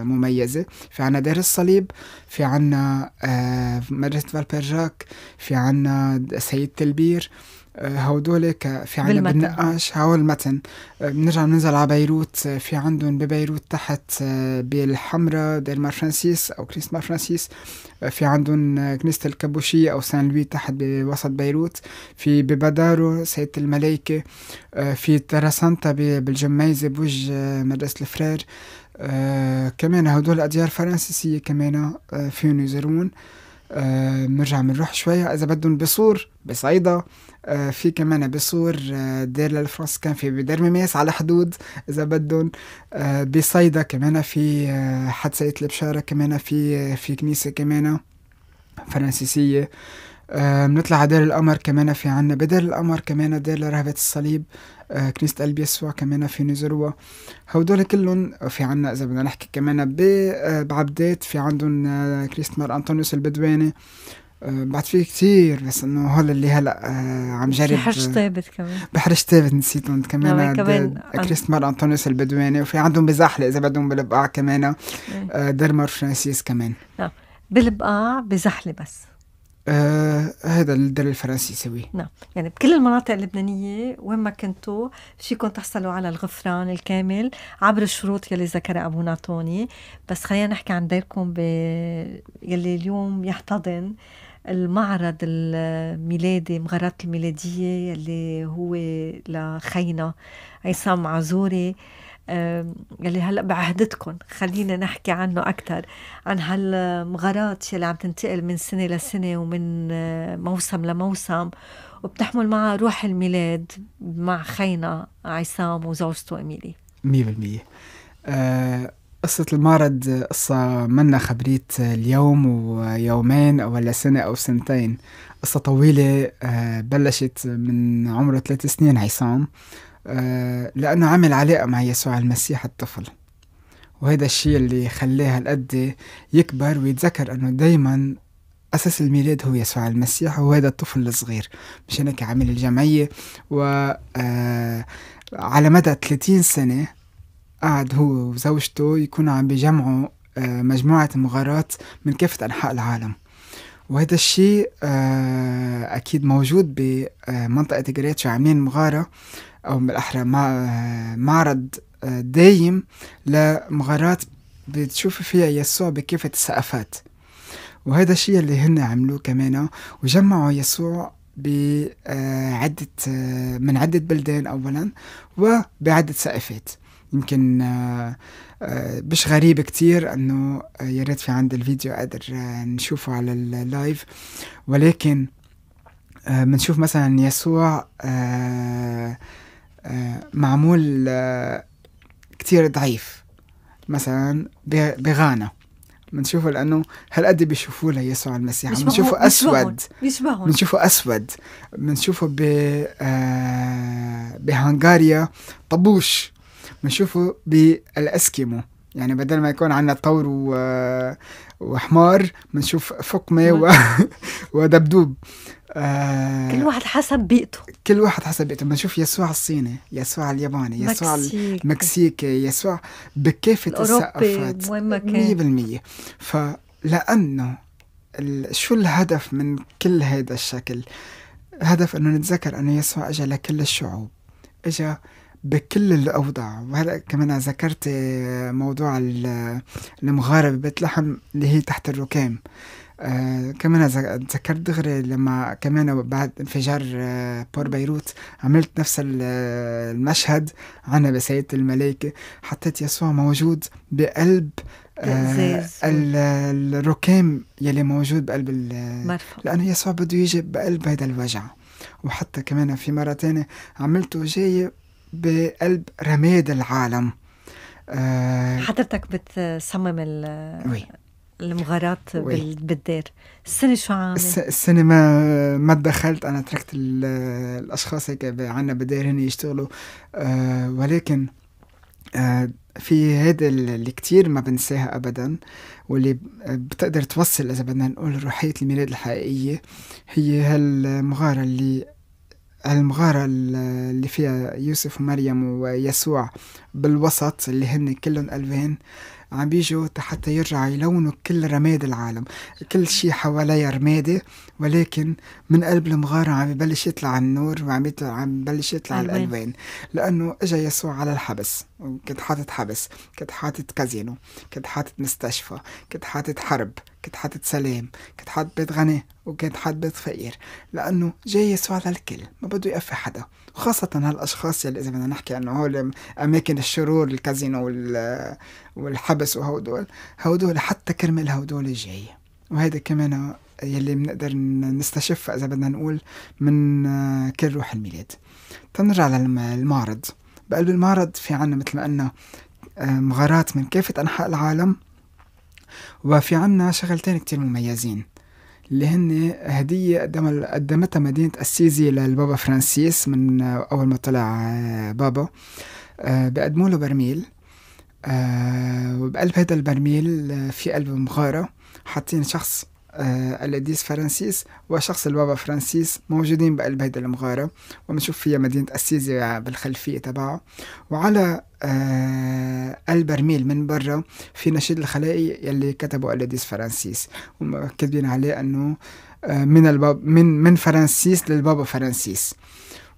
مميزة في عنا دير الصليب في عنا مدرسة فالبرجاك في عنا سيد تلبير هودول في عنا بالنقاش هو المتن بنرجع بننزل على بيروت في عندهم ببيروت تحت آه، بالحمرة دير مار فرانسيس أو كنيسة مار فرانسيس آه، في عندهم آه، كنيسة الكابوشية أو سان لوي تحت بوسط بيروت في ببدارو سيدة الملايكة في تراسانتا بالجميزة بوج مدرسة الفرير كمان هدول اديار فرنسيسية كمان فيهم يزورون بنرجع آه، بنروح شوية إذا بدهم بصور بصيدا آه، في كمان بصور آه، دير للفرنس كان في بدير مميس على حدود إذا بدهم بصيدا كمان في حد سيد البشارة كمان في في كنيسة كمان فرنسيسية آه، بنطلع على دير القمر كمان في عنا بدير القمر كمان دير لرهبة الصليب آه، كنيسة قلب يسوع كمان في نزروا هودول كلهم في عنا إذا بدنا نحكي كمان آه، بعبدات في عندهم كنيسة مار أنطونيوس البدواني بعد في كتير بس انه هول اللي هلا عم جرب بحرش تابت كمان بحرش تابت نسيتهم كمان نعم، كمان كريست مار انطونيوس البدواني وفي عندهم بزحلة اذا بدهم بالبقاع كمان إيه. دير مار فرانسيس كمان نعم بالبقاع بزحلة بس آه هذا الدر الفرنسي يسويه نعم يعني بكل المناطق اللبنانية وين ما كنتوا فيكم تحصلوا على الغفران الكامل عبر الشروط يلي ذكرها أبو ناطوني بس خلينا نحكي عن ديركم ب... يلي اليوم يحتضن المعرض الميلادي مغارات الميلادية يلي هو لخينا عصام عزوري آه يلي هلا بعهدتكم خلينا نحكي عنه اكثر عن هالمغارات يلي عم تنتقل من سنه لسنه ومن آه، موسم لموسم وبتحمل معها روح الميلاد مع خينا عصام وزوجته اميلي 100% أه قصة المعرض قصة منا خبريت اليوم ويومين أو ولا سنة أو سنتين قصة طويلة أه بلشت من عمره ثلاث سنين عصام آه، لأنه عمل علاقة مع يسوع المسيح الطفل وهذا الشيء اللي خلاه هالقد يكبر ويتذكر أنه دايما أساس الميلاد هو يسوع المسيح وهذا الطفل الصغير مشان هيك عامل الجمعية و آه، على مدى 30 سنة قعد هو وزوجته يكونوا عم بيجمعوا آه، مجموعة مغارات من كافة أنحاء العالم وهذا الشيء أكيد موجود بمنطقة جريتش عاملين مغارة أو بالأحرى معرض آه، دايم لمغارات بتشوف فيها يسوع بكافة الثقافات وهذا الشيء اللي هن عملوه كمان وجمعوا يسوع بعدة آه، آه، من عدة بلدان أولا وبعدة ثقافات يمكن مش غريب كتير انه يا ريت في عند الفيديو قادر نشوفه على اللايف ولكن بنشوف مثلا يسوع معمول آه، كتير ضعيف مثلا بغانا بنشوفه لانه هالقد بيشوفوه ليسوع المسيح بنشوفه اسود بنشوفه اسود بنشوفه ب آه بهنغاريا طبوش بنشوفه بالاسكيمو يعني بدل ما يكون عندنا ثور و... وحمار بنشوف فقمه و... ودبدوب آه، كل واحد حسب بيئته كل واحد حسب بيئته بنشوف يسوع الصيني يسوع الياباني يسوع مكسيك. المكسيكي يسوع بكافة الثقافات 100% فلأنه ال... شو الهدف من كل هذا الشكل هدف أنه نتذكر أنه يسوع أجا لكل الشعوب أجا بكل الأوضاع وهلأ كمان ذكرت موضوع المغاربه ببيت لحم اللي هي تحت الركام آه كمان تذكرت دغري لما كمان بعد انفجار آه بور بيروت عملت نفس المشهد عنا بسيد الملائكة حطيت يسوع موجود بقلب آه الركام يلي موجود بقلب لأنه يسوع بده يجي بقلب هذا الوجع وحتى كمان في مرة تانية عملته جاي بقلب رماد العالم آه حضرتك بتصمم المغارات وي. بالدار السنة شو عامل؟ السنة ما ما دخلت أنا تركت الأشخاص هيك عنا بالدار هن يشتغلوا آه ولكن آه في هذا اللي كتير ما بنساها أبدا واللي بتقدر توصل إذا بدنا نقول روحية الميلاد الحقيقية هي هالمغارة اللي المغارة اللي فيها يوسف ومريم ويسوع بالوسط اللي هن كلهم ألفين عم بيجوا حتى يرجعوا يلونوا كل رماد العالم كل شيء حواليا رمادي ولكن من قلب المغارة عم يبلش يطلع النور وعم يطلع عم يبلش يطلع الألوان لأنه إجا يسوع على الحبس كنت حاطط حبس كنت حاطط كازينو كنت حاطط مستشفى كنت حاطط حرب كنت حاطط سلام كنت حاطط بيت غني وكنت حاطط بيت فقير لأنه جاي يسوع للكل ما بده يقفي حدا وخاصة هالأشخاص يلي إذا بدنا نحكي أنه هول أماكن الشرور الكازينو والحبس وهودول هودول حتى كرمال هودول جاي وهيدا كمان يلي بنقدر نستشفها إذا بدنا نقول من كل روح الميلاد تنرجع للمعرض بقلب المعرض في عنا مثل ما قلنا مغارات من كافة أنحاء العالم وفي عنا شغلتين كتير مميزين اللي هن هدية قدمتها مدينة أسيزي للبابا فرانسيس من أول ما طلع آه، بابا آه، بقدموا له برميل آه، وبقلب هذا البرميل في قلب مغارة حاطين شخص القديس فرانسيس وشخص البابا فرانسيس موجودين بقلب هيدا المغارة وبنشوف فيها مدينة أسيزي بالخلفية تبعه وعلى آه البرميل من برا في نشيد الخلائي يلي كتبه الاديس فرانسيس هم عليه انه آه من الباب من من فرانسيس للبابا فرانسيس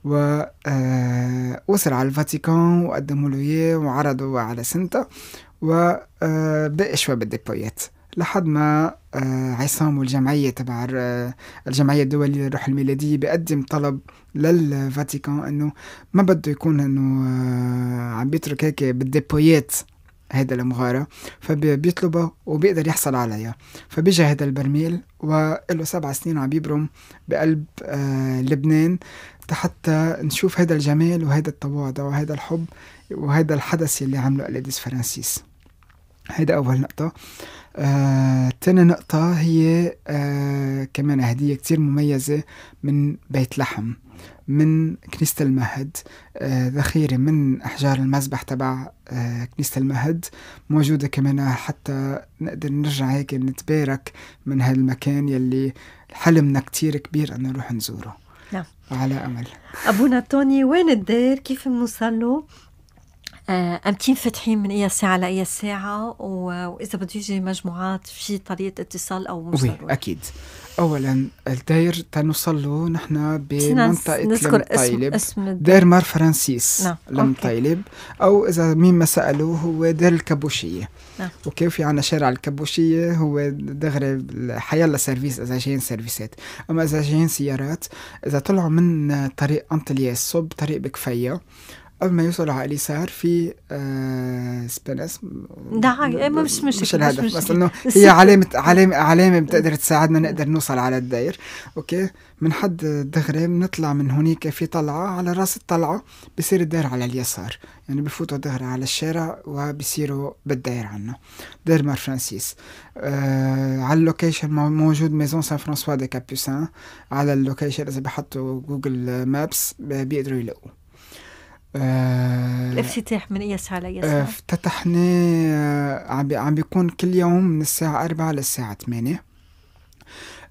ووصل آه، على الفاتيكان وقدموا له اياه وعرضوا على سنتا وبقي آه، شوي بالديبويات لحد ما آه، عصام والجمعية تبع آه، الجمعية الدولية للروح الميلادية بقدم طلب للفاتيكان انه ما بده يكون انه آه، عم بيترك هيك بالديبويات هيدا المغارة فبيطلبها وبيقدر يحصل عليها فبيجي هذا البرميل وله سبع سنين عم يبرم بقلب لبنان حتى نشوف هذا الجمال وهذا التواضع وهذا الحب وهذا الحدث اللي عمله قلاديس فرانسيس هيدا أول نقطة آه تاني نقطة هي آه كمان هدية كتير مميزة من بيت لحم من كنيسة المهد آه ذخيرة من أحجار المذبح تبع آه كنيسة المهد موجودة كمان آه، حتى نقدر نرجع هيك نتبارك من هالمكان يلي حلمنا كتير كبير أن نروح نزوره نعم على أمل أبونا توني وين الدير كيف منوصل له آه، أمتين فاتحين من أي ساعة لأي ساعة وإذا بده يجي مجموعات في طريقة اتصال أو مش وي أكيد أولا الداير تنوصل له نحن بمنطقة نذكر اسم, اسم دير مار فرانسيس نعم. لمطيلب أو إذا مين ما سألوه هو دير الكابوشية نعم. أوكي في يعني عنا شارع الكابوشية هو دغري حيلا سيرفيس إذا جايين سيرفيسات أما إذا جايين سيارات إذا طلعوا من طريق أنتلياس صوب طريق بكفية قبل ما يوصلوا على اليسار في آه سبينس نعم مش مش مش الهدف بس انه هي علامه علامه علامه بتقدر تساعدنا نقدر نوصل على الداير اوكي من حد دغري بنطلع من هنيك في طلعه على راس الطلعه بصير الداير على اليسار يعني بفوتوا دغري على الشارع وبصيروا بالداير عنا دير مار فرانسيس آه على اللوكيشن موجود ميزون سان فرانسوا دي كابوسان على اللوكيشن اذا بحطوا جوجل مابس بيقدروا يلاقوه آه، الافتتاح من لاي ساعه؟ افتتحنا آه، عم عم بيكون كل يوم من الساعة 4 للساعة 8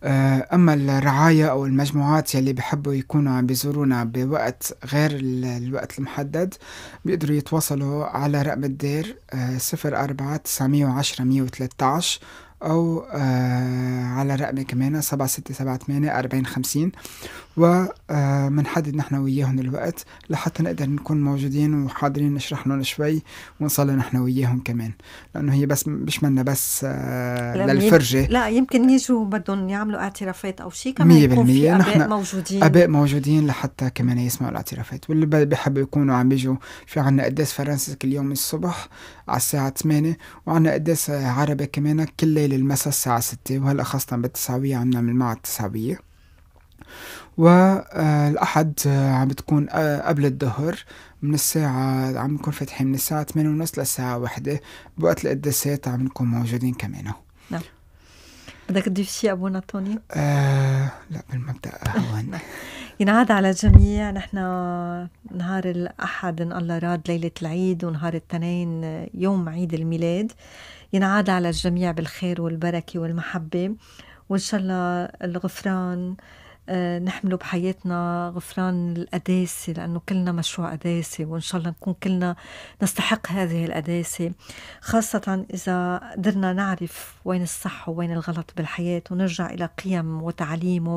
آه، اما الرعايه او المجموعات يلي بحبوا يكونوا عم بيزورونا بوقت غير الوقت المحدد بيقدروا يتواصلوا على رقم الدير 04 910 113 او على رقمي كمان 7678 4050 ومنحدد آه، نحن وياهم الوقت لحتى نقدر نكون موجودين وحاضرين نشرح لهم شوي ونصلي نحن وياهم كمان لانه هي بس مش منا بس آه، للفرجه لا يمكن يجوا بدهم يعملوا اعترافات او شيء كمان 100% يكون في اباء موجودين اباء موجودين لحتى كمان يسمعوا الاعترافات واللي بيحبوا يكونوا عم بيجوا في عنا قداس كل اليوم الصبح على الساعه 8 وعنا قداس عربي كمان كل ليله المساء الساعه 6 وهلا خاصه بالتسعويه عم نعمل مع التساوية والأحد آه، عم بتكون آه، قبل الظهر من الساعة عم نكون فاتحين من الساعة 8 ونص للساعة واحدة بوقت القداسات عم نكون موجودين كمان نعم بدك تضيف شيء ابونا توني؟ آه لا بالمبدا هون نعم. ينعاد على الجميع نحن نهار الاحد ان الله راد ليله العيد ونهار الاثنين آه، يوم عيد الميلاد ينعاد على الجميع بالخير والبركه والمحبه وان شاء الله الغفران آه، نحمله بحياتنا غفران القداسة لأنه كلنا مشروع قداسة وإن شاء الله نكون كلنا نستحق هذه القداسة خاصة إذا قدرنا نعرف وين الصح ووين الغلط بالحياة ونرجع إلى قيم وتعليم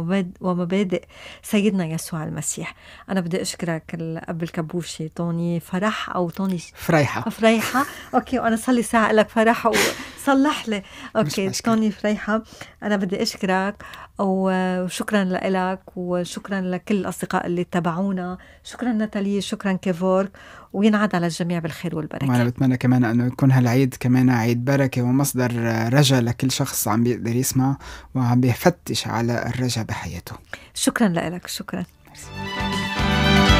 ومبادئ سيدنا يسوع المسيح أنا بدي أشكرك الأب الكبوشي طوني فرح أو طوني فريحة فريحة أوكي وأنا صار لي ساعة لك فرح وصلح لي أوكي طوني فريحة أنا بدي أشكرك وشكرا لك لك وشكرا لكل الأصدقاء اللي تابعونا شكرا نتالي شكرا كيفورك وينعاد على الجميع بالخير والبركة وأنا بتمنى كمان أنه يكون هالعيد كمان عيد بركة ومصدر رجا لكل شخص عم بيقدر يسمع وعم بيفتش على الرجا بحياته شكرا لك شكرا مرسي.